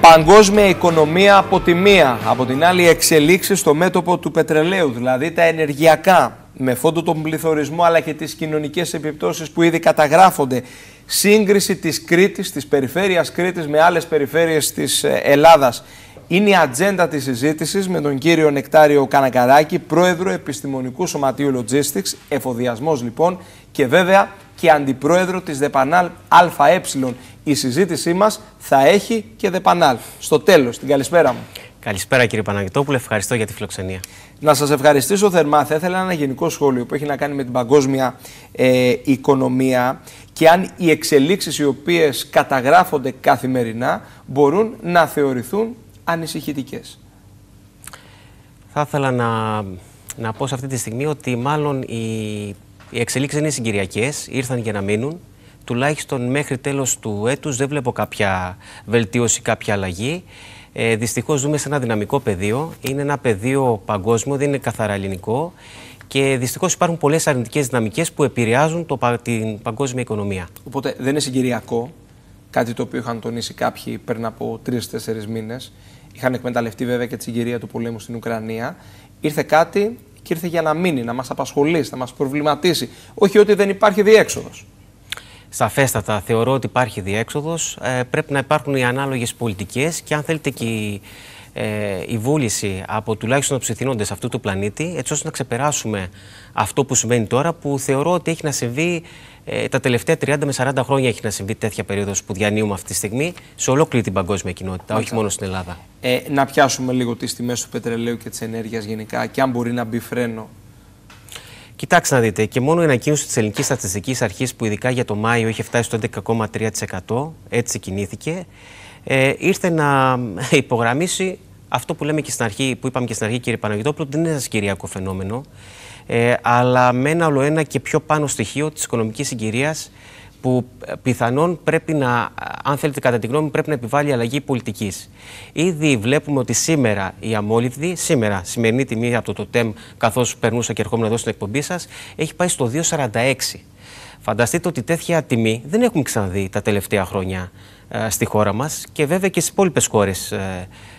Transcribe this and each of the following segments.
Παγκόσμια οικονομία από τη μία, από την άλλη εξελίξεις στο μέτωπο του πετρελαίου, δηλαδή τα ενεργειακά, με φόντο τον πληθωρισμό αλλά και τις κοινωνικές επιπτώσεις που ήδη καταγράφονται. Σύγκριση της Κρήτης, της περιφέρειας Κρήτης με άλλες περιφέρειες της ε, Ελλάδας. Είναι η ατζέντα της συζήτησης με τον κύριο Νεκτάριο Κανακαράκη, πρόεδρο Επιστημονικού Σωματείου Logistics, εφοδιασμός λοιπόν και βέβαια και αντιπρόεδρο της ΔΕΠΑΝΑΛ ΑΕ. Η συζήτησή μας θα έχει και ΔΕΠΑΝΑΛ. Στο τέλος, την καλησπέρα μου. Καλησπέρα κύριε Παναγιώτοπουλε, ευχαριστώ για τη φιλοξενία. Να σας ευχαριστήσω θερμά. Θα ήθελα ένα γενικό σχόλιο που έχει να κάνει με την παγκόσμια ε, οικονομία και αν οι εξελίξεις οι οποίες καταγράφονται καθημερινά μπορούν να θεωρηθούν ανησυχητικές. Θα ήθελα να, να πω σε αυτή τη στιγμή ότι μάλλον η οι εξελίξεις είναι συγκυριακές, ήρθαν για να μείνουν. Τουλάχιστον μέχρι τέλος του έτους δεν βλέπω κάποια βελτίωση, κάποια αλλαγή. Ε, Δυστυχώς ζούμε σε ένα δυναμικό πεδίο. Είναι ένα πεδίο παγκόσμιο, δεν είναι καθαρά ελληνικό. Και δυστυχώς υπάρχουν πολλές αρνητικές δυναμικές που επηρεάζουν το, την παγκόσμια οικονομία. Οπότε δεν είναι συγκυριακό. Κάτι το οποίο είχαν τονίσει κάποιοι πριν από τρει-τέσσερι μήνες. Είχαν εκμεταλλευτεί βέβαια και τη συγκυρία του πολέμου στην Ουκρανία. Ήρθε κάτι και ήρθε για να μείνει, να μας απασχολήσει, να μας προβληματίσει. Όχι ότι δεν υπάρχει διέξοδος. Σαφέστατα, θεωρώ ότι υπάρχει διέξοδος. Ε, πρέπει να υπάρχουν οι ανάλογες πολιτικές και αν θέλετε και ε, η βούληση από τουλάχιστον του αυτού του πλανήτη, έτσι ώστε να ξεπεράσουμε αυτό που συμβαίνει τώρα, που θεωρώ ότι έχει να συμβεί ε, τα τελευταία 30 με 40 χρόνια. Έχει να συμβεί τέτοια περίοδος που διανύουμε αυτή τη στιγμή σε ολόκληρη την παγκόσμια κοινότητα, όχι μόνο στην Ελλάδα. Ε, να πιάσουμε λίγο τις τιμές του πετρελαίου και της ενέργειας γενικά, και αν μπορεί να μπει φρένο Κοιτάξτε να δείτε, και μόνο η ανακοίνωση της Ελληνικής Στατιστικής Αρχής που ειδικά για το Μάιο είχε φτάσει στο 11,3%, έτσι κινήθηκε, ε, ήρθε να υπογραμμίσει αυτό που λέμε και στην αρχή, που είπαμε και στην αρχή, κύριε ότι δεν είναι ένα κυριακό φαινόμενο, ε, αλλά με ένα ολοένα και πιο πάνω στοιχείο της οικονομικής συγκυρίας που ε, πιθανόν πρέπει να, ε, αν θέλετε κατά τη γνώμη, πρέπει να επιβάλλει αλλαγή πολιτικής. Ήδη βλέπουμε ότι σήμερα η αμόλυβδη, σήμερα, σημερινή τιμή από το ΤΟΤΕΜ, καθώς περνούσα και ερχόμουν εδώ στην εκπομπή σας, έχει πάει στο 2,46. Φανταστείτε ότι τέτοια τιμή δεν έχουμε ξαναδεί τα τελευταία χρόνια ε, στη χώρα μας και βέβαια και στις υπόλοιπες χώρες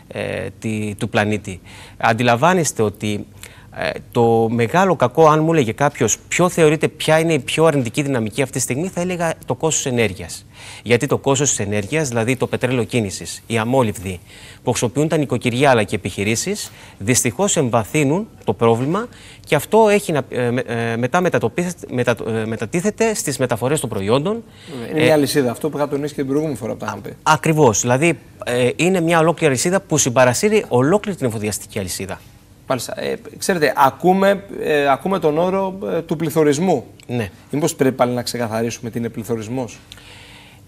ε, του πλανήτη. Αντιλαμβάνεστε ότι ε, το μεγάλο κακό, αν μου έλεγε κάποιος ποιο θεωρείται ποια είναι η πιο αρνητική δυναμική αυτή τη στιγμή, θα έλεγα το κόστος ενέργειας. Γιατί το κόστος της ενέργειας, δηλαδή το πετρέλαιο κίνησης, η αμόλυβδοι που χρησιμοποιούν τα νοικοκυριά αλλά και επιχειρήσεις, δυστυχώς εμβαθύνουν το πρόβλημα και αυτό έχει ε, ε, μετα, μετατίθεται στις μεταφορές των προϊόντων. Είναι μια αλυσίδα αυτό που είχα τονίσει και την προηγούμενη φορά που τα πει. Ακριβώς. Δηλαδή είναι μια ολόκληρη λυσίδα που συμπαρασύρει ολόκληρη την εφοδιαστική αλυσίδα. Μάλιστα. Ε, ξέρετε, ακούμε, ε, ακούμε τον όρο ε, του πληθωρισμού. Ναι. Μήπως πρέπει πάλι να ξεκαθαρίσουμε τι είναι πληθωρισμός.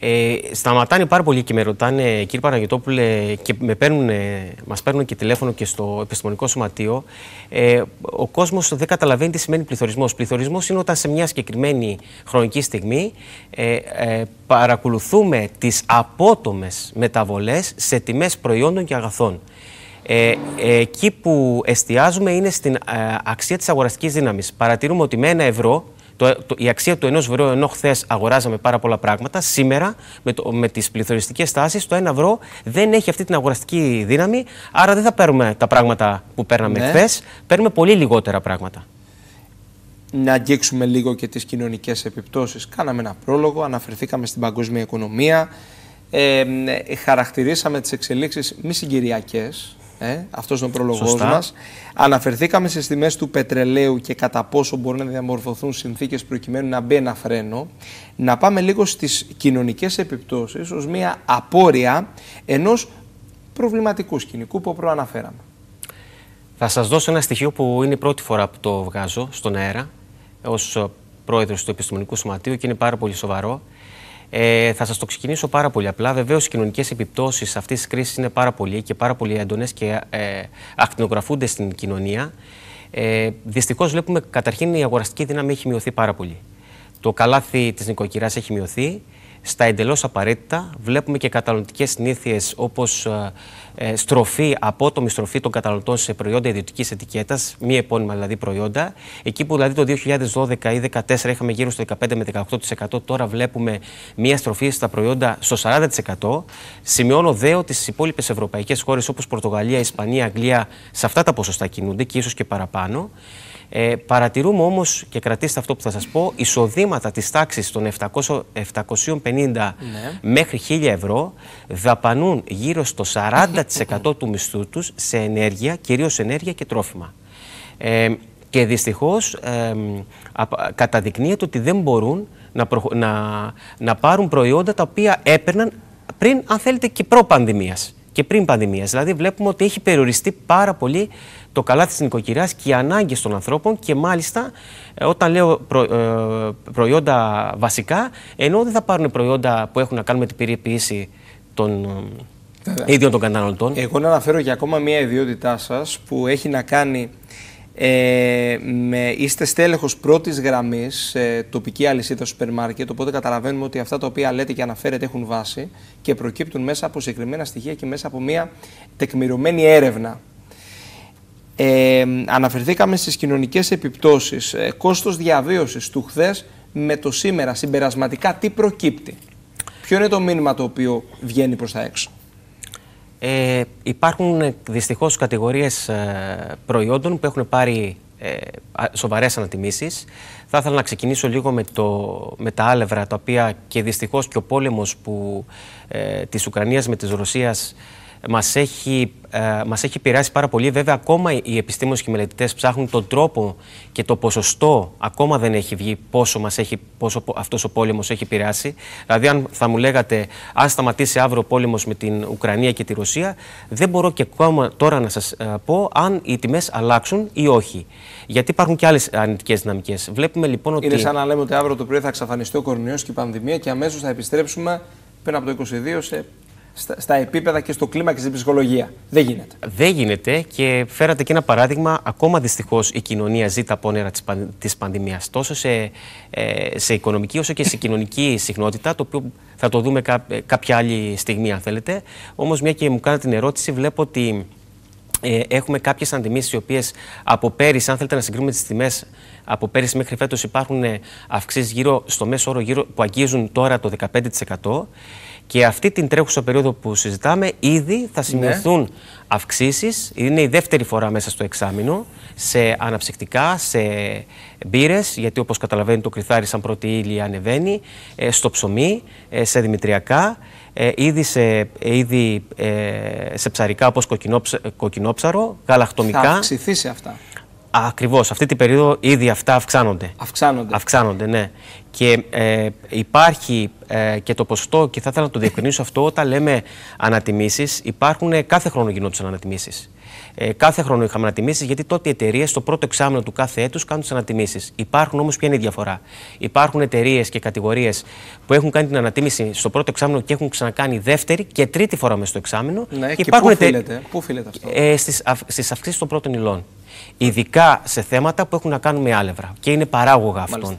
Ε, σταματάνε πάρα πολλοί και με ρωτάνε, κύριε Παναγιωτόπουλε, και με παίρνουν, μας παίρνουν και τηλέφωνο και στο επιστημονικό σωματείο. Ε, ο κόσμος δεν καταλαβαίνει τι σημαίνει πληθωρισμός. Πληθωρισμός είναι όταν σε μια συγκεκριμένη χρονική στιγμή ε, ε, παρακολουθούμε τις απότομες μεταβολές σε τιμές προϊόντων και αγαθών. Ε, εκεί που εστιάζουμε είναι στην ε, αξία της αγοραστικής δύναμης. Παρατηρούμε ότι με ένα ευρώ το, η αξία του ενός ευρώ, ενώ χθες αγοράζαμε πάρα πολλά πράγματα, σήμερα με, με τις πληθωριστικές τάσεις, το ένα ευρώ δεν έχει αυτή την αγοραστική δύναμη. Άρα δεν θα παίρνουμε τα πράγματα που παίρναμε ναι. χθες, παίρνουμε πολύ λιγότερα πράγματα. Να αγγίξουμε λίγο και τις κοινωνικές επιπτώσεις. Κάναμε ένα πρόλογο, αναφερθήκαμε στην παγκόσμια οικονομία. Ε, χαρακτηρίσαμε τις εξελίξεις μη συγκυριακές ε, αυτός είναι ο προλογό μας. Αναφερθήκαμε στις τιμές του πετρελαίου και κατά πόσο μπορούν να διαμορφωθούν συνθήκες προκειμένου να μπει ένα φρένο. Να πάμε λίγο στις κοινωνικές επιπτώσεις ως μια απόρρεια ενός προβληματικού σκηνικού που προαναφέραμε. Θα σας δώσω ένα στοιχείο που είναι η πρώτη φορά που το βγάζω στον αέρα ως πρόεδρος του Επιστημονικού Σωματείου και είναι πάρα πολύ σοβαρό. Ε, θα σας το ξεκινήσω πάρα πολύ απλά. Βεβαίως, οι κοινωνικές επιπτώσεις αυτής της κρίσης είναι πάρα πολύ και πάρα πολύ έντονες και ε, ακτινογραφούνται στην κοινωνία. Ε, Δυστυχώς, βλέπουμε καταρχήν η αγοραστική δύναμη έχει μειωθεί πάρα πολύ. Το καλάθι της νοικοκυράς έχει μειωθεί. Στα εντελώς απαραίτητα βλέπουμε και καταναλωτικές συνήθειες όπως ε, ε, στροφή, απότομη στροφή των καταναλωτών σε προϊόντα ιδιωτικής ετικέτας, μη επώνυμα δηλαδή προϊόντα. Εκεί που δηλαδή το 2012 ή 2014 είχαμε γύρω στο 15 με 18%, τώρα βλέπουμε μία στροφή στα προϊόντα στο 40%. Σημειώνω δε ότι στις υπόλοιπες ευρωπαϊκές χώρες όπως Πορτογαλία, Ισπανία, Αγγλία, σε αυτά τα ποσοστά κινούνται και ίσως και παραπάνω. Ε, παρατηρούμε όμως, και κρατήστε αυτό που θα σας πω, εισοδήματα της τάξης των 700, 750 ναι. μέχρι 1000 ευρώ δαπανούν γύρω στο 40% του μισθού τους σε ενέργεια, κυρίως ενέργεια και τρόφιμα. Ε, και δυστυχώς ε, καταδεικνύεται ότι δεν μπορούν να, να, να πάρουν προϊόντα τα οποία έπαιρναν πριν, αν θέλετε, και προ-πανδημίας και πριν πανδημίας. Δηλαδή, βλέπουμε ότι έχει περιοριστεί πάρα πολύ το καλά τη νοικοκυριά και οι ανάγκες των ανθρώπων και μάλιστα ε, όταν λέω ε, προϊόντα βασικά, ενώ δεν θα πάρουν προϊόντα που έχουν να κάνουν με την περιποίηση των ε, ίδιων των καταναλωτών. Εγώ να αναφέρω και ακόμα μία ιδιότητά σας που έχει να κάνει ε, με, είστε στέλεχος πρώτης γραμμής ε, τοπική αλυσίδα σούπερ μάρκετ, οπότε καταλαβαίνουμε ότι αυτά τα οποία λέτε και αναφέρετε έχουν βάση και προκύπτουν μέσα από συγκεκριμένα στοιχεία και μέσα από μια τεκμηρωμένη έρευνα. Ε, αναφερθήκαμε στις κοινωνικές επιπτώσεις, ε, κόστος διαβίωσης του χθες με το σήμερα, συμπερασματικά τι προκύπτει. Ποιο είναι το μήνυμα το οποίο βγαίνει προς τα έξω. Ε, υπάρχουν ε, δυστυχώς κατηγορίες ε, προϊόντων που έχουν πάρει ε, σοβαρές ανατιμήσεις. Θα ήθελα να ξεκινήσω λίγο με, τα άλευρα, τα οποία και δυστυχώς και ο πόλεμος που, ε, της Ουκρανίας με της Ρωσίας μας έχει, ε, μας έχει πάρα πολύ. Βέβαια, ακόμα οι επιστήμονες και οι μελετητές ψάχνουν τον τρόπο και το ποσοστό ακόμα δεν έχει βγει πόσο, μας έχει, πόσο αυτός ο πόλεμος έχει πειράσει Δηλαδή, αν θα μου λέγατε αν σταματήσει αύριο ο πόλεμος με την Ουκρανία και τη Ρωσία, δεν μπορώ και ακόμα τώρα να σας ε, πω αν οι τιμές αλλάξουν ή όχι. Γιατί υπάρχουν και άλλες αρνητικές δυναμικές. Βλέπουμε λοιπόν ότι... Είναι σαν να λέμε ότι αύριο το πρωί θα εξαφανιστεί ο κορονοϊός και η πανδημία και αμέσως θα επιστρέψουμε πριν από το 22 σε στα, στα επίπεδα και στο κλίμα και στην ψυχολογία. Δεν γίνεται. Δεν γίνεται και φέρατε και ένα παράδειγμα. Ακόμα δυστυχώς η κοινωνία ζει τα πόνερα της παν, πανδημίας. Τόσο σε, ε, σε οικονομική όσο και σε κοινωνική συχνότητα, το οποίο θα το δούμε κά, ε, κάποια άλλη στιγμή, αν θέλετε. Όμως, μια και μου κάνετε την ερώτηση, βλέπω ότι ε, έχουμε κάποιες αντιμήσει οι οποίες από πέρυσι, αν θέλετε να συγκρίνουμε τις τιμές από πέρυσι μέχρι φέτος, υπάρχουν αυξήσει στο μέσο όρο γύρω, που αγγίζουν τώρα το 15%. Και αυτή την τρέχουσα περίοδο που συζητάμε, ήδη θα ναι. σημειωθούν ναι. αυξήσεις. Είναι η δεύτερη φορά μέσα στο εξάμεινο σε αναψυκτικά, σε μπύρες, γιατί όπως καταλαβαίνει το κρυθάρι, σαν πρώτη ύλη ανεβαίνει, ε, στο ψωμί, ε, σε δημητριακά, ε, ήδη σε, ψαρικά όπως κοκκινόψαρο, γαλακτομικά. Θα αυξηθεί σε αυτά. Ακριβώς. Αυτή την περίοδο ήδη αυτά αυξάνονται. Αυξάνονται. Αυξάνονται, ναι. Και ε, υπάρχει ε, και το ποσοστό, και θα ήθελα να το διευκρινίσω αυτό, όταν λέμε ανατιμήσεις, υπάρχουν ε, κάθε χρόνο γινόντουσαν ανατιμήσεις. Ε, κάθε χρόνο είχαμε ανατιμήσεις, γιατί τότε οι εταιρείες στο πρώτο εξάμεινο του κάθε έτους κάνουν τις ανατιμήσεις. Υπάρχουν όμως, ποια είναι η διαφορά. Υπάρχουν εταιρείες και κατηγορίες που έχουν κάνει την ανατίμηση στο πρώτο εξάμεινο και έχουν ξανακάνει δεύτερη και τρίτη φορά μέσα στο εξάμεινο. Ναι, και, και πού, οφείλεται, αυτό. Ε, στις, των πρώτων υλών. Ειδικά σε θέματα που έχουν να κάνουν με άλευρα και είναι παράγωγα αυτών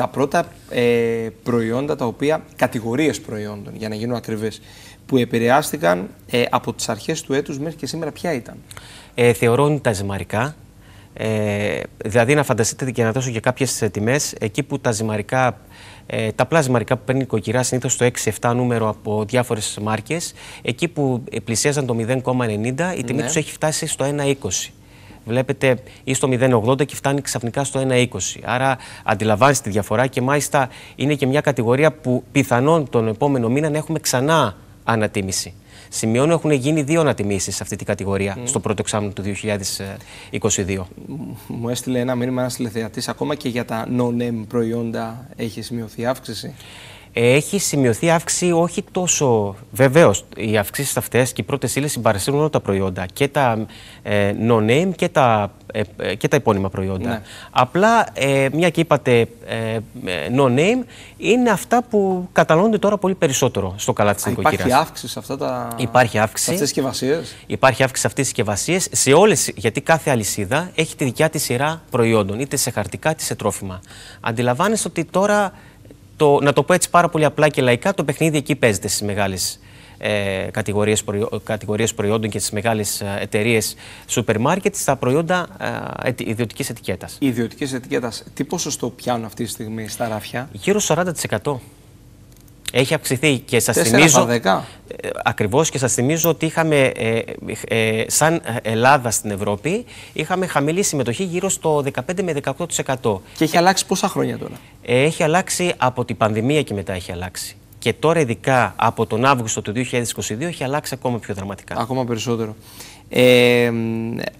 τα πρώτα ε, προϊόντα τα οποία, κατηγορίες προϊόντων για να γίνουν ακριβές, που επηρεάστηκαν ε, από τις αρχές του έτους μέχρι και σήμερα ποια ήταν. Ε, τα ζυμαρικά, ε, δηλαδή να φανταστείτε και να δώσω και κάποιες τιμές, εκεί που τα ζυμαρικά ε, τα απλά ζυμαρικά που παίρνει η κοκυρά συνήθως το 6-7 νούμερο από διάφορες μάρκες, εκεί που πλησίαζαν το 0,90, η τιμή ναι. τους έχει φτάσει στο 1,20 βλέπετε ή στο 0,80 και φτάνει ξαφνικά στο 1,20. Άρα αντιλαμβάνεστε τη διαφορά και μάλιστα είναι και μια κατηγορία που πιθανόν τον επόμενο μήνα να έχουμε ξανά ανατίμηση. Σημειώνω έχουν γίνει δύο ανατιμήσεις σε αυτή την κατηγορία στο πρώτο εξάμεινο του 2022. Μου έστειλε ένα μήνυμα ένας τηλεθεατής. Ακόμα και για τα non-name προϊόντα έχει σημειωθεί αύξηση έχει σημειωθεί αύξηση όχι τόσο. Βεβαίως, οι αυξήσεις αυτές και οι πρώτες ύλες συμπαρασύρουν όλα τα προϊόντα. Και τα ε, no-name και τα, ε, ε και τα υπόνοιμα προϊόντα. Ναι. Απλά, ε, μια και είπατε ε, ε, no-name, είναι αυτά που καταναλώνονται τώρα πολύ περισσότερο στο καλά τη οικογένεια. Υπάρχει αύξηση σε αυτά τα. Υπάρχει αύξηση. Αυτές τις Υπάρχει αύξηση σε αυτές τις συσκευασίε. Σε όλες, γιατί κάθε αλυσίδα έχει τη δικιά της σειρά προϊόντων, είτε σε χαρτικά είτε σε τρόφιμα. Αντιλαμβάνεσαι ότι τώρα το, να το πω έτσι πάρα πολύ απλά και λαϊκά, το παιχνίδι εκεί παίζεται στις μεγάλες ε, κατηγορίες, κατηγορίες προϊόντων και στις μεγάλες ε, εταιρείες σούπερ μάρκετ στα προϊόντα ε, ιδιωτικής ετικέτας. Ιδιωτικής ετικέτας, τι ποσοστό πιάνουν αυτή τη στιγμή στα ράφια? Γύρω 40%. Έχει αυξηθεί και σας θυμίζω... Ε, ακριβώς και σας θυμίζω ότι είχαμε ε, ε, σαν Ελλάδα στην Ευρώπη είχαμε χαμηλή συμμετοχή γύρω στο 15 με 18%. Και έχει αλλάξει πόσα χρόνια τώρα. Έχει αλλάξει από την πανδημία και μετά έχει αλλάξει και τώρα ειδικά από τον Αύγουστο του 2022 έχει αλλάξει ακόμα πιο δραματικά. Ακόμα περισσότερο. Ε,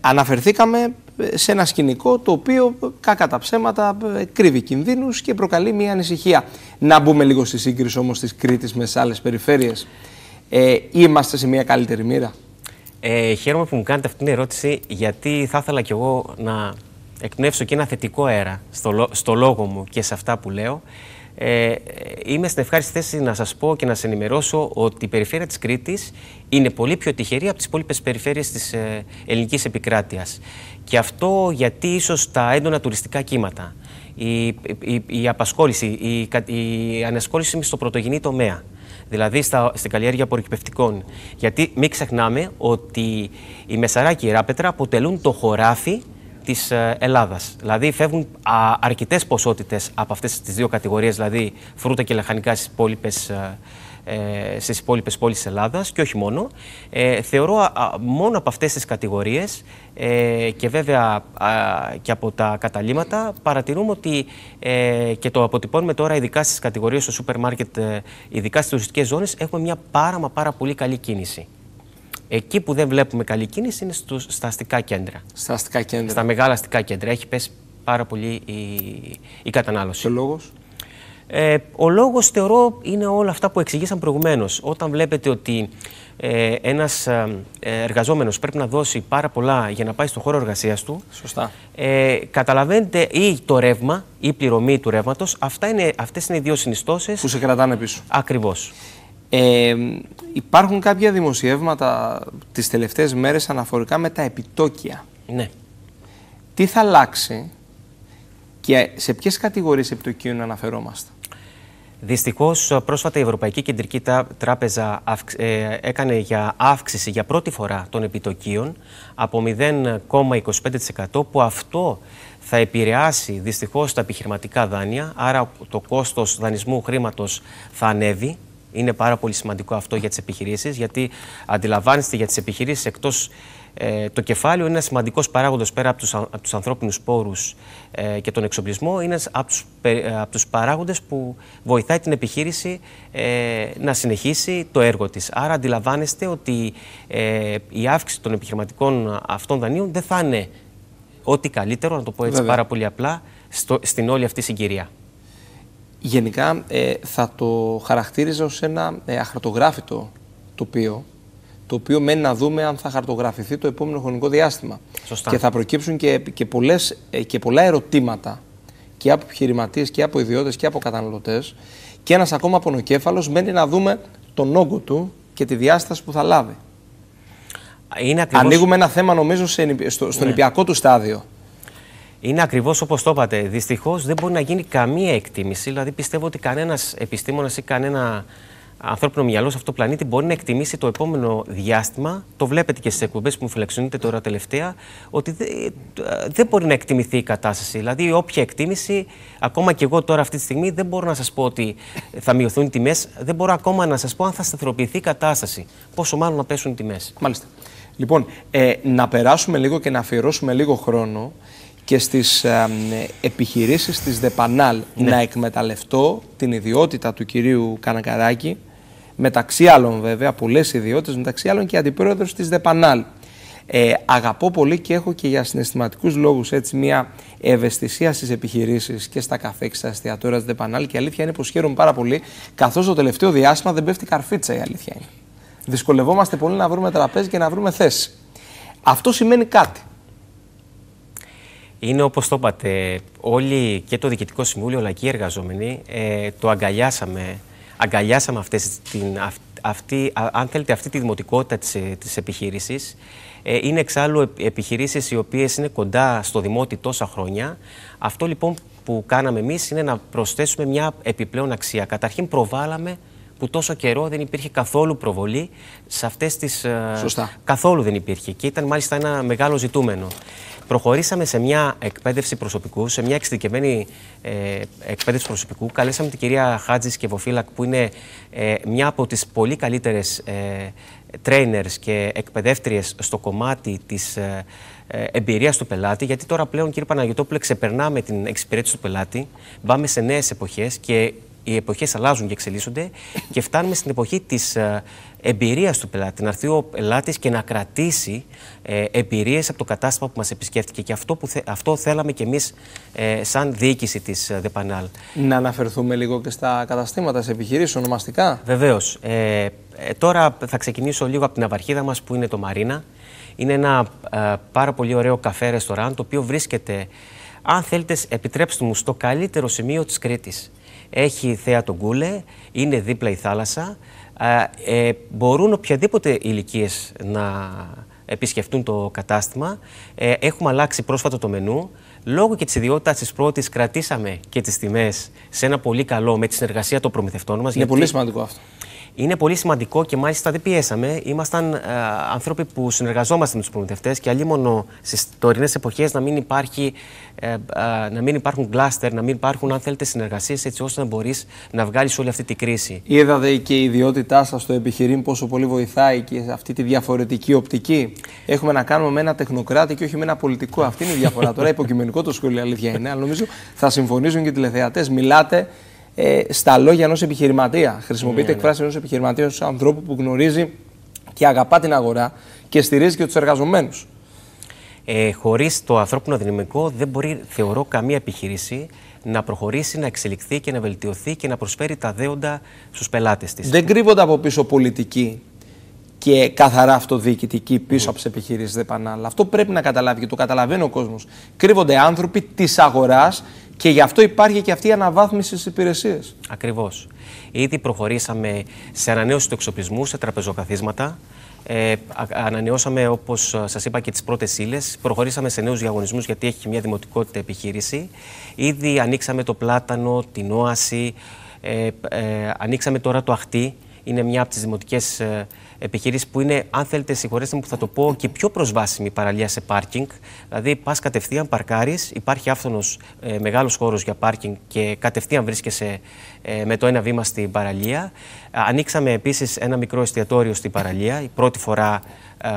αναφερθήκαμε σε ένα σκηνικό το οποίο κακά τα ψέματα ε, κρύβει κινδύνους και προκαλεί μια ανησυχία. Να μπούμε λίγο στη σύγκριση όμως της Κρήτης με άλλες περιφέρειες. Ε, είμαστε σε μια καλύτερη μοίρα. Ε, χαίρομαι που μου κάνετε αυτήν την ερώτηση γιατί θα ήθελα κι εγώ να εκπνεύσω και ένα θετικό αέρα στο, στο λόγο μου και σε αυτά που λέω. Ε, είμαι στην ευχάριστη θέση να σας πω και να σας ενημερώσω ότι η περιφέρεια της Κρήτης είναι πολύ πιο τυχερή από τις υπόλοιπες περιφέρειες της ε, ελληνικής επικράτειας. Και αυτό γιατί ίσως τα έντονα τουριστικά κύματα, η, η, απασχόληση, η, η ανασχόληση στο πρωτογενή τομέα, δηλαδή στα, στην καλλιέργεια απορροκυπευτικών. Γιατί μην ξεχνάμε ότι οι μεσαράκι και η Ράπετρα αποτελούν το χωράφι της ε, Ελλάδας. Δηλαδή, φεύγουν αρκετές ποσότητες από αυτές τις δύο κατηγορίες, δηλαδή φρούτα και λαχανικά στις υπόλοιπες ε, ε, στις υπόλοιπες πόλεις της Ελλάδας και όχι μόνο. Ε, θεωρώ α, μόνο από αυτές τις κατηγορίες και βέβαια και από τα καταλήμματα παρατηρούμε ότι και το αποτυπώνουμε τώρα ειδικά στις κατηγορίες στο σούπερ μάρκετ, ειδικά στις τουριστικές ζώνες, έχουμε μια πάρα μα πάρα πολύ καλή κίνηση. Εκεί που δεν βλέπουμε καλή κίνηση είναι στους, στα αστικά κέντρα. Στα αστικά κέντρα. Στα μεγάλα αστικά κέντρα. Έχει πέσει πάρα πολύ η, η κατανάλωση. Και ο λόγος. Ε, ο λόγος θεωρώ είναι όλα αυτά που εξηγήσαν προηγουμένως. Όταν βλέπετε ότι ε, ένας ε, εργαζόμενος πρέπει να δώσει πάρα πολλά για να πάει στον χώρο εργασίας του. Σωστά. Ε, καταλαβαίνετε ή το ρεύμα ή η πληρωμή του ρεύματος. Αυτά είναι, αυτές είναι οι δύο συνιστώσεις. Που σε κρατάνε πίσω. Ακριβώς. Ε, υπάρχουν κάποια δημοσιεύματα τις τελευταίες μέρες αναφορικά με τα επιτόκια. Ναι. Τι θα αλλάξει και σε ποιες κατηγορίες επιτοκίων αναφερόμαστε. Δυστυχώς πρόσφατα η Ευρωπαϊκή Κεντρική Τράπεζα ε, έκανε για αύξηση για πρώτη φορά των επιτοκίων από 0,25% που αυτό θα επηρεάσει δυστυχώς τα επιχειρηματικά δάνεια, άρα το κόστος δανεισμού χρήματος θα ανέβει είναι πάρα πολύ σημαντικό αυτό για τις επιχειρήσεις, γιατί αντιλαμβάνεστε για τις επιχειρήσεις εκτός ε, το κεφάλαιο είναι ένας σημαντικός παράγοντας πέρα από τους τους ανθρώπινους πόρους ε, και τον εξοπλισμό. Είναι από τους τους ε, παράγοντες που βοηθάει την επιχείρηση να συνεχίσει το έργο της. Άρα, αντιλαμβάνεστε ότι η αύξηση των επιχειρηματικών αυτών δανείων δεν θα είναι ό,τι καλύτερο, να το πω έτσι πάρα πολύ απλά, στην όλη αυτή συγκυρία γενικά ε, θα το χαρακτήριζα ως ένα ε, αχαρτογράφητο τοπίο, το οποίο μένει να δούμε αν θα χαρτογραφηθεί το επόμενο χρονικό διάστημα. Σωστά. Και θα προκύψουν και, και, πολλές, ε, και πολλά ερωτήματα και από επιχειρηματίες και από ιδιώτες και από καταναλωτές και ένας ακόμα πονοκέφαλος μένει να δούμε τον όγκο του και τη διάσταση που θα λάβει. Ανοίγουμε ένα θέμα νομίζω στο, νηπιακό ναι. του στάδιο. Είναι ακριβώς όπως το είπατε. Δυστυχώς δεν μπορεί να γίνει καμία εκτίμηση. Δηλαδή, πιστεύω ότι κανένας επιστήμονας ή κανένα ανθρώπινο μυαλό σε αυτό το πλανήτη μπορεί να εκτιμήσει το επόμενο διάστημα. Το βλέπετε και στις εκπομπές που μου φιλεξιούνται τώρα τελευταία, ότι ε, δεν μπορεί να εκτιμηθεί η κατάσταση. Δηλαδή, όποια εκτίμηση, ακόμα και εγώ τώρα αυτή τη στιγμή, δεν μπορώ να σας πω ότι θα μειωθούν οι τιμές. Δεν μπορώ ακόμα να σας πω αν θα σταθεροποιηθεί η κατάσταση. Πόσο μάλλον να πέσουν οι τιμές. Μάλιστα. Λοιπόν, ε, να περάσουμε λίγο και να αφιερώσουμε λίγο χρόνο και στις ε, επιχειρήσεις της ΔΕΠΑΝΑΛ ναι. να εκμεταλλευτώ την ιδιότητα του κυρίου Κανακαράκη, μεταξύ άλλων βέβαια, πολλές ιδιότητες, μεταξύ άλλων και αντιπρόεδρος της ΔΕΠΑΝΑΛ. Ε, αγαπώ πολύ και έχω και για συναισθηματικούς λόγους έτσι μια ευαισθησία στις επιχειρήσεις και στα καφέ και στα εστιατόρια της ΔΕΠΑΝΑΛ και η αλήθεια είναι πως χαίρομαι πάρα πολύ, καθώς το τελευταίο διάστημα δεν πέφτει καρφίτσα η αλήθεια είναι. Δυσκολευόμαστε πολύ να βρούμε τραπέζι και να βρούμε θέση. Αυτό σημαίνει κάτι είναι όπως το είπατε, όλοι και το Διοικητικό Συμβούλιο, αλλά και οι εργαζόμενοι, ε, το αγκαλιάσαμε, αγκαλιάσαμε αυτές την, αυτή, α, αν θέλετε, αυτή τη δημοτικότητα της, ε, της επιχείρησης. Ε, είναι εξάλλου επιχειρήσεις οι οποίες είναι κοντά στο δημότη τόσα χρόνια. Αυτό λοιπόν που κάναμε εμείς είναι να προσθέσουμε μια επιπλέον αξία. Καταρχήν προβάλαμε που τόσο καιρό δεν υπήρχε καθόλου προβολή σε αυτές τις... Ε, Σωστά. Καθόλου δεν υπήρχε και ήταν μάλιστα ένα μεγάλο ζητούμενο προχωρήσαμε σε μια εκπαίδευση προσωπικού, σε μια εξειδικευμένη ε, εκπαίδευση προσωπικού. Καλέσαμε την κυρία Χάτζης και Βοφίλακ, που είναι ε, μια από τις πολύ καλύτερες ε, και εκπαιδεύτριες στο κομμάτι της ε, εμπειρίας του πελάτη, γιατί τώρα πλέον, κύριε Παναγιώτοπουλε, ξεπερνάμε την εξυπηρέτηση του πελάτη, πάμε σε νέες εποχές και οι εποχές αλλάζουν και εξελίσσονται και φτάνουμε στην εποχή της εμπειρίας του πελάτη. Να έρθει ο πελάτης και να κρατήσει ε, εμπειρίες από το κατάστημα που μας επισκέφτηκε. Και αυτό, που αυτό θέλαμε κι εμείς ε, σαν διοίκηση της ΔΕΠΑΝΑΛ. Να αναφερθούμε λίγο και στα καταστήματα, σε επιχειρήσεις ονομαστικά. Βεβαίως. Ε, ε, τώρα θα ξεκινήσω λίγο από την αυαρχίδα μας που είναι το Μαρίνα. Είναι ένα ε, πάρα πολύ ωραίο καφέ ρεστοράν το οποίο βρίσκεται, αν θέλετε, επιτρέψτε μου, στο καλύτερο σημείο της Κρήτης. Έχει θέα τον Κούλε, είναι δίπλα η θάλασσα ε, μπορούν οποιαδήποτε ηλικίες να επισκεφτούν το κατάστημα. Ε, έχουμε αλλάξει πρόσφατα το μενού. Λόγω και της ιδιότητας της πρώτης, κρατήσαμε και τις τιμές σε ένα πολύ καλό με τη συνεργασία των προμηθευτών μας. Είναι πολύ σημαντικό αυτό. Είναι πολύ σημαντικό και μάλιστα δεν πιέσαμε. Ήμασταν ε, άνθρωποι που συνεργαζόμαστε με τους προμηθευτές και αλλήμον στις τωρινές εποχές να, μην ε, ε, να μην υπάρχουν κλάστερ, να μην υπάρχουν, αν θέλετε, συνεργασίες, έτσι ώστε να μπορείς να βγάλεις όλη αυτή τη κρίση. Είδατε και η ιδιότητά σας στο επιχειρήν πόσο πολύ βοηθάει και αυτή τη διαφορετική οπτική. Έχουμε να κάνουμε με ένα τεχνοκράτη και όχι με ένα πολιτικό. Αυτή είναι η διαφορά. Τώρα υποκειμενικό το σχολείο, αλήθεια είναι, αλλά νομίζω θα συμφωνήσουν και οι τηλεθεατές. Μιλάτε ε, στα λόγια ενός επιχειρηματία. Χρησιμοποιείται mm, ναι, ναι. εκφράσει ενός επιχειρηματία ως ανθρώπου που γνωρίζει και αγαπά την αγορά και στηρίζει και τους εργαζομένους. Ε, Χωρίς το ανθρώπινο δυναμικό, δεν μπορεί, θεωρώ, καμία επιχείρηση να προχωρήσει, να εξελιχθεί και να βελτιωθεί και να προσφέρει τα δέοντα στους πελάτες της. Δεν κρύβονται από πίσω πολιτικοί και καθαρά αυτοδιοικητικοί πίσω mm. από τις επιχειρήσεις, δεν άλλα. Αυτό πρέπει να καταλάβει και το καταλαβαίνει ο κόσμος. Κρύβονται άνθρωποι της αγοράς και γι' αυτό υπάρχει και αυτή η αναβάθμιση στις υπηρεσίες. Ακριβώς. Ήδη προχωρήσαμε σε ανανέωση του εξοπλισμού, σε τραπεζοκαθίσματα. Ε, ανανεώσαμε, όπως ε, σας είπα, και τις πρώτες ύλες. Προχωρήσαμε σε νέους διαγωνισμούς, γιατί έχει μια δημοτικότητα επιχείρηση. Ήδη ανοίξαμε το πλάτανο, την όαση. Ε, ε ανοίξαμε τώρα το αχτί. Είναι μια από τις δημοτικές ε, Επιχειρήση που είναι, αν θέλετε, συγχωρέστε μου που θα το πω, και πιο προσβάσιμη παραλία σε πάρκινγκ. Δηλαδή, πας κατευθείαν παρκάρεις, υπάρχει άφθονος ε, μεγάλος χώρος για πάρκινγκ και κατευθείαν βρίσκεσαι ε, με το ένα βήμα στην παραλία. Ανοίξαμε επίσης ένα μικρό εστιατόριο στην παραλία, η πρώτη φορά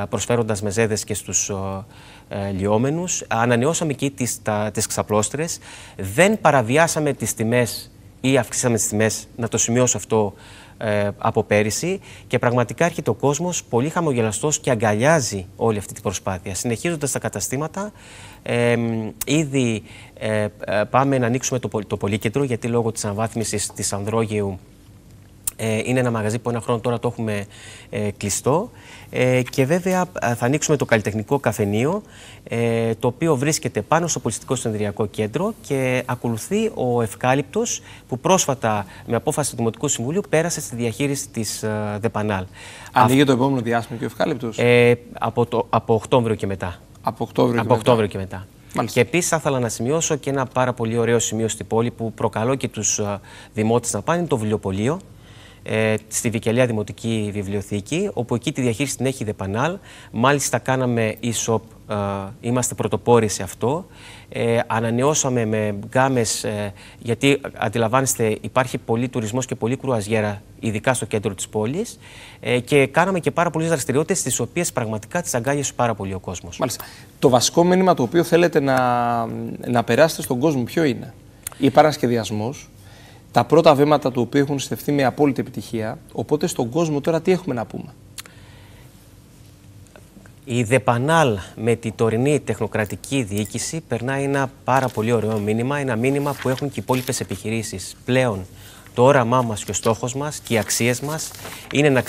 προσφέροντας μεζέδες και στους ε, Ανανεώσαμε εκεί τις, τα, ξαπλώστρες. Δεν παραβιάσαμε τις τιμές ή αυξήσαμε τις τιμές, να το σημειώσω αυτό, ε, από πέρυσι και πραγματικά έρχεται ο κόσμος πολύ χαμογελαστός και αγκαλιάζει όλη αυτή την προσπάθεια. Συνεχίζοντας τα καταστήματα, ε, ήδη ε, πάμε να ανοίξουμε το, το πολύκεντρο γιατί λόγω της αναβάθμισης της ανδρόγειου ε, είναι ένα μαγαζί που ένα χρόνο τώρα το έχουμε ε, κλειστό ε, και βέβαια ε, θα ανοίξουμε το καλλιτεχνικό καφενείο ε, το οποίο βρίσκεται πάνω στο Πολιτιστικό Συνεδριακό Κέντρο και ακολουθεί ο Ευκάλυπτος που πρόσφατα με απόφαση του Δημοτικού Συμβουλίου πέρασε στη διαχείριση της ΔΕΠΑΝΑΛ. Ανοίγει Α... το επόμενο διάστημα και ο Ευκάλυπτος. από, από Οκτώβριο και μετά. Από Οκτώβριο, από και, μετά. και μετά. Μάλιστα. Και επίσης θα ήθελα να σημειώσω και ένα πάρα πολύ ωραίο σημείο στην πόλη που προκαλώ και τους δημότες να πάνε, το βιβλιοπωλείο ε, στη Βικελία Δημοτική Βιβλιοθήκη, όπου εκεί τη διαχείριση την έχει η Δεπανάλ. Μάλιστα κάναμε e-shop, ε, είμαστε πρωτοπόροι σε αυτό. Ε, ανανεώσαμε με γκάμες, ε, γιατί αντιλαμβάνεστε υπάρχει πολύ τουρισμός και πολύ κρουαζιέρα, ειδικά στο κέντρο της πόλης Ε, και κάναμε και πάρα πολλές δραστηριότητες τις οποίες πραγματικά τις αγκάλιασε πάρα πολύ ο κόσμος. Μάλιστα. Το βασικό μήνυμα το οποίο θέλετε να, να περάσετε στον κόσμο ποιο είναι. Υπάρχει ένα τα πρώτα βήματα του οποίου έχουν στεφθεί με απόλυτη επιτυχία. Οπότε στον κόσμο τώρα τι έχουμε να πούμε. Η ΔΕΠΑΝΑΛ με τη τωρινή τεχνοκρατική διοίκηση περνάει ένα πάρα πολύ ωραίο μήνυμα, ένα μήνυμα που έχουν και οι υπόλοιπες επιχειρήσεις. Πλέον το όραμά μας και ο στόχος μας και οι αξίες μας είναι να,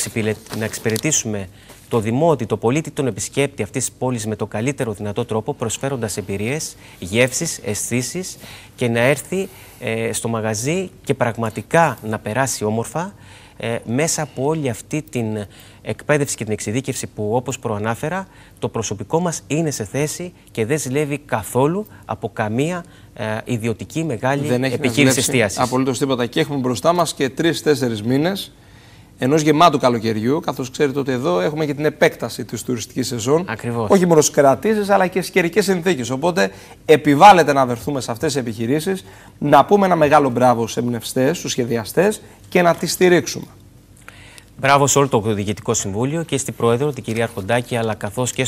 να εξυπηρετήσουμε το δημότη, το πολίτη, τον επισκέπτη αυτής της πόλης με το καλύτερο δυνατό τρόπο, προσφέροντας εμπειρίες, γεύσεις, αισθήσεις και να έρθει ε, στο μαγαζί και πραγματικά να περάσει όμορφα ε, μέσα από όλη αυτή την εκπαίδευση και την εξειδίκευση που όπως προανάφερα το προσωπικό μας είναι σε θέση και δεν ζηλεύει καθόλου από καμία ε, ιδιωτική μεγάλη δεν έχει επιχείρηση Απολύτως τίποτα και έχουμε μπροστά μας και τρει-τέσσερι μήνες ενός γεμάτου καλοκαιριού, καθώς ξέρετε ότι εδώ έχουμε και την επέκταση της τουριστικής σεζόν. Ακριβώς. Όχι μόνο στις κρατήσεις, αλλά και στις καιρικές συνθήκες. Οπότε επιβάλλεται να βερθούμε σε αυτές τις επιχειρήσεις, να πούμε ένα μεγάλο μπράβο στους εμπνευστές, στους σχεδιαστές και να τις στηρίξουμε. Μπράβο σε όλο το Διοικητικό Συμβούλιο και στην Πρόεδρο, την κυρία Αρχοντάκη, αλλά καθώς και,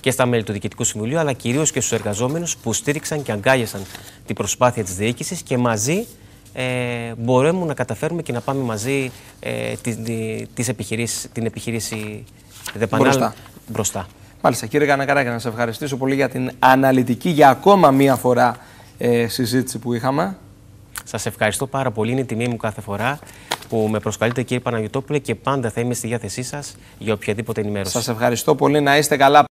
και στα μέλη του Διοικητικού Συμβουλίου, αλλά κυρίως και στους εργαζόμενους που στήριξαν και αγκάλιασαν την προσπάθεια της διοίκησης και μαζί ε, μπορούμε να καταφέρουμε και να πάμε μαζί ε, της την επιχειρήση Δεπανάλ μπροστά. μπροστά. Μάλιστα. Κύριε Κανακαράκη, να σας ευχαριστήσω πολύ για την αναλυτική για ακόμα μία φορά ε, συζήτηση που είχαμε. Σας ευχαριστώ πάρα πολύ. Είναι τιμή μου κάθε φορά που με προσκαλείτε κύριε Παναγιωτόπουλε και πάντα θα είμαι στη διάθεσή σας για οποιαδήποτε ενημέρωση. Σας ευχαριστώ πολύ. Να είστε καλά.